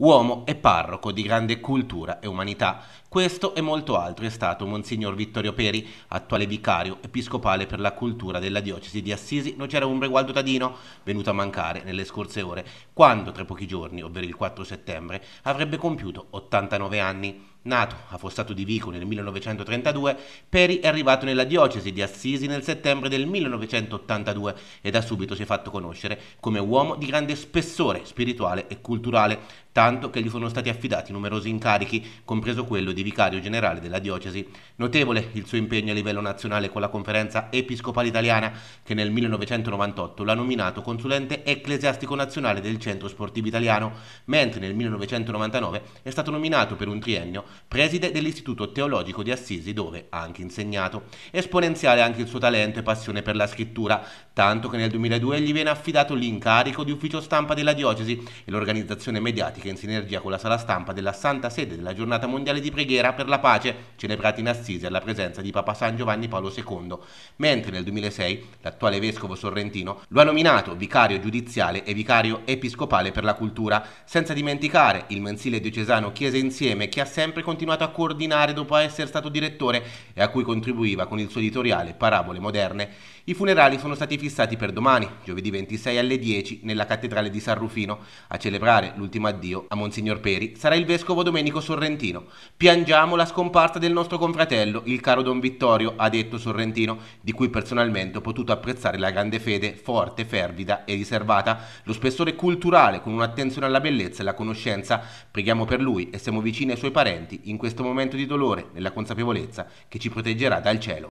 Uomo e parroco di grande cultura e umanità. Questo e molto altro è stato Monsignor Vittorio Peri, attuale vicario episcopale per la cultura della diocesi di Assisi, Nocera Umbra Gualdo Tadino, venuto a mancare nelle scorse ore, quando tra pochi giorni, ovvero il 4 settembre, avrebbe compiuto 89 anni. Nato a Fossato di Vico nel 1932, Peri è arrivato nella diocesi di Assisi nel settembre del 1982 e da subito si è fatto conoscere come uomo di grande spessore spirituale e culturale, tanto che gli sono stati affidati numerosi incarichi, compreso quello di vicario generale della diocesi. Notevole il suo impegno a livello nazionale con la conferenza episcopale italiana, che nel 1998 l'ha nominato consulente ecclesiastico nazionale del Centro Sportivo Italiano, mentre nel 1999 è stato nominato per un triennio preside dell'Istituto Teologico di Assisi, dove ha anche insegnato. Esponenziale anche il suo talento e passione per la scrittura, tanto che nel 2002 gli viene affidato l'incarico di ufficio stampa della diocesi e l'organizzazione mediatica in sinergia con la sala stampa della Santa Sede della Giornata Mondiale di Preghiera per la Pace, celebrata in Assisi alla presenza di Papa San Giovanni Paolo II, mentre nel 2006 l'attuale vescovo sorrentino lo ha nominato vicario giudiziale e vicario episcopale per la cultura, senza dimenticare il mensile diocesano Chiese Insieme che ha sempre continuato a coordinare dopo essere stato direttore e a cui contribuiva con il suo editoriale Parabole Moderne. I funerali sono stati fissati per domani, giovedì 26 alle 10, nella cattedrale di San Rufino, a celebrare l'ultima addio addio a Monsignor Peri sarà il vescovo Domenico Sorrentino. Piangiamo la scomparsa del nostro confratello, il caro Don Vittorio, ha detto Sorrentino, di cui personalmente ho potuto apprezzare la grande fede, forte, fervida e riservata, lo spessore culturale con un'attenzione alla bellezza e alla conoscenza. Preghiamo per lui e siamo vicini ai suoi parenti in questo momento di dolore, nella consapevolezza che ci proteggerà dal cielo.